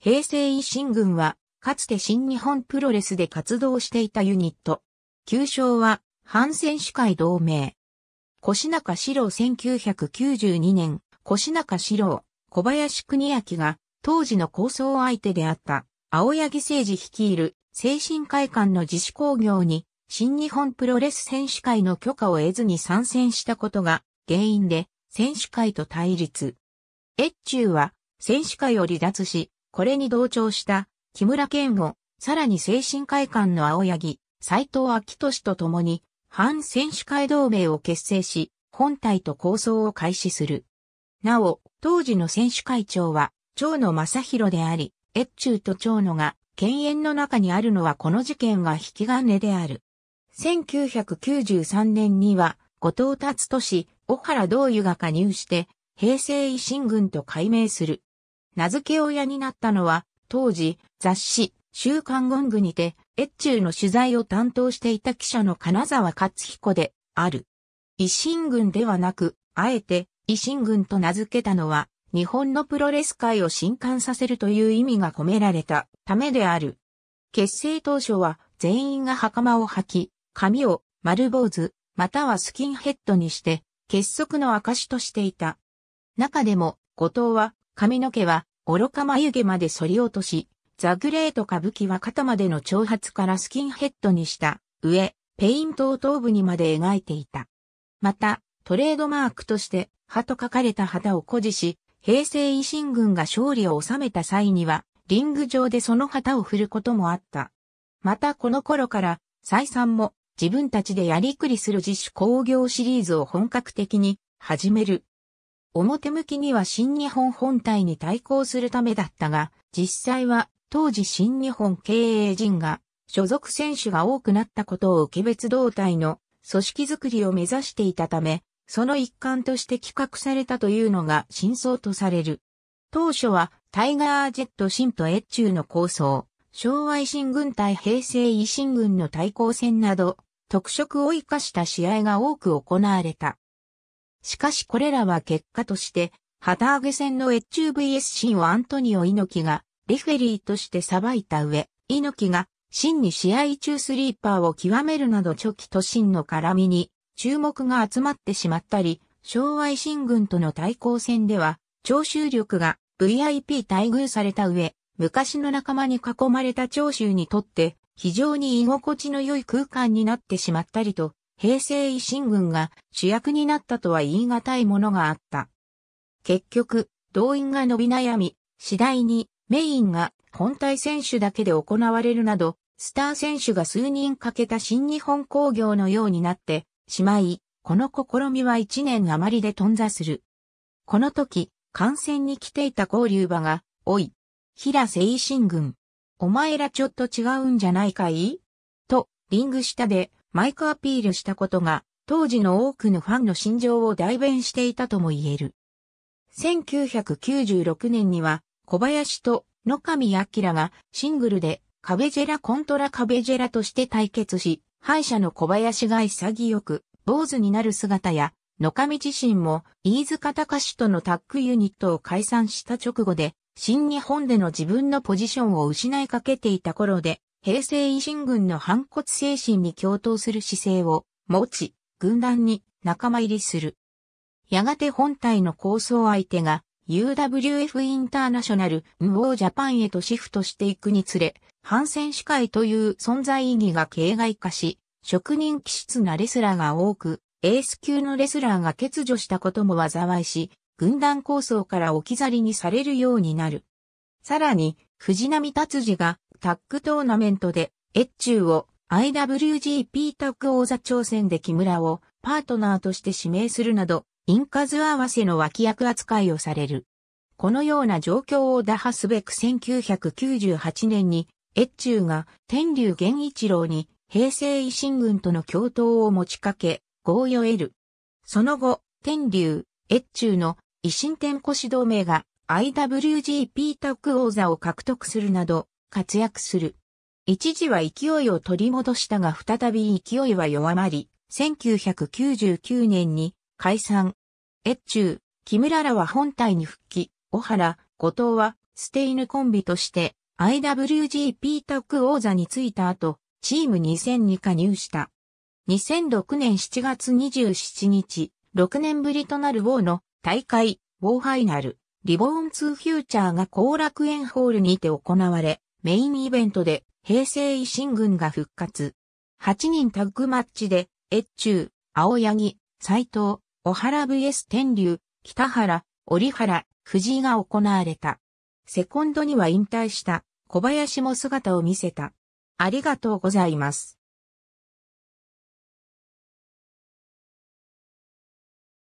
平成維新軍は、かつて新日本プロレスで活動していたユニット。旧称は、反選手会同盟。越中史郎1992年、越中史郎、小林国明が、当時の構想相手であった、青柳誠治率いる、精神会館の自主工業に、新日本プロレス選手会の許可を得ずに参戦したことが、原因で、選手会と対立。越中は、選手会を離脱し、これに同調した木村健吾、さらに精神会館の青柳、斎藤明俊と共に、反選手会同盟を結成し、本体と構想を開始する。なお、当時の選手会長は、長野正宏であり、越中と長野が、犬猿の中にあるのはこの事件が引き金である。1993年には、後藤達都氏、小原道湯が加入して、平成維新軍と改名する。名付け親になったのは、当時、雑誌、週刊ゴングにて、越中の取材を担当していた記者の金沢勝彦で、ある。維新軍ではなく、あえて、維新軍と名付けたのは、日本のプロレス界を震撼させるという意味が込められたためである。結成当初は全員が袴を履き、髪を丸坊主、またはスキンヘッドにして、結束の証としていた。中でも、後藤は、髪の毛は愚か眉毛まで反り落とし、ザグレート歌舞伎は肩までの長髪からスキンヘッドにした上、ペイントを頭部にまで描いていた。また、トレードマークとして、歯と書かれた旗を誇示し、平成維新軍が勝利を収めた際には、リング上でその旗を振ることもあった。またこの頃から、再三も自分たちでやりくりする自主工業シリーズを本格的に始める。表向きには新日本本体に対抗するためだったが、実際は当時新日本経営陣が所属選手が多くなったことを受け別動隊の組織づくりを目指していたため、その一環として企画されたというのが真相とされる。当初はタイガージェット新と越中の構想、昭和維新軍対平成維新軍の対抗戦など、特色を生かした試合が多く行われた。しかしこれらは結果として、旗揚げ戦の越中 VS 新をアントニオ猪木が、レフェリーとして裁いた上、猪木が、真に試合中スリーパーを極めるなど初期と真の絡みに、注目が集まってしまったり、昭和維新軍との対抗戦では、徴収力が VIP 待遇された上、昔の仲間に囲まれた長州にとって、非常に居心地の良い空間になってしまったりと、平成維新軍が主役になったとは言い難いものがあった。結局、動員が伸び悩み、次第にメインが本体選手だけで行われるなど、スター選手が数人かけた新日本工業のようになってしまい、この試みは一年余りで頓挫する。この時、観戦に来ていた交流場が、おい、平瀬維新軍、お前らちょっと違うんじゃないかいとリング下でマイクアピールしたことが、当時の多くのファンの心情を代弁していたとも言える。1996年には、小林と野上明がシングルでカベジェラコントラカベジェラとして対決し、敗者の小林が潔く坊主になる姿や、野上自身も飯塚隆史とのタッグユニットを解散した直後で、新日本での自分のポジションを失いかけていた頃で、平成維新軍の反骨精神に共闘する姿勢を持ち、軍団に仲間入りする。やがて本体の構想相手が UWF インターナショナル、無オージャパンへとシフトしていくにつれ、反戦士会という存在意義が形骸化し、職人気質なレスラーが多く、エース級のレスラーが欠如したことも災いし、軍団構想から置き去りにされるようになる。さらに、藤波達治がタッグトーナメントで、越中を IWGP タッグ王座挑戦で木村をパートナーとして指名するなど、インカズ合わせの脇役扱いをされる。このような状況を打破すべく1998年に、越中が天竜源一郎に平成維新軍との共闘を持ちかけ、合意を得る。その後、天竜、越中の維新天子指導名が IWGP タッグ王座を獲得するなど、活躍する。一時は勢いを取り戻したが再び勢いは弱まり、1999年に解散。越中、木村らは本体に復帰、小原、後藤はステイヌコンビとして IWGP タッグ王座に就いた後、チーム2000に加入した。2006年7月27日、6年ぶりとなるウォーの大会、ウォーファイナル、リボーン2フューチャーが後楽園ホールにて行われ、メインイベントで平成維新軍が復活。8人タッグマッチで、越中、青柳、斎藤、小原 vs 天竜、北原、折原、藤井が行われた。セコンドには引退した小林も姿を見せた。ありがとうございます。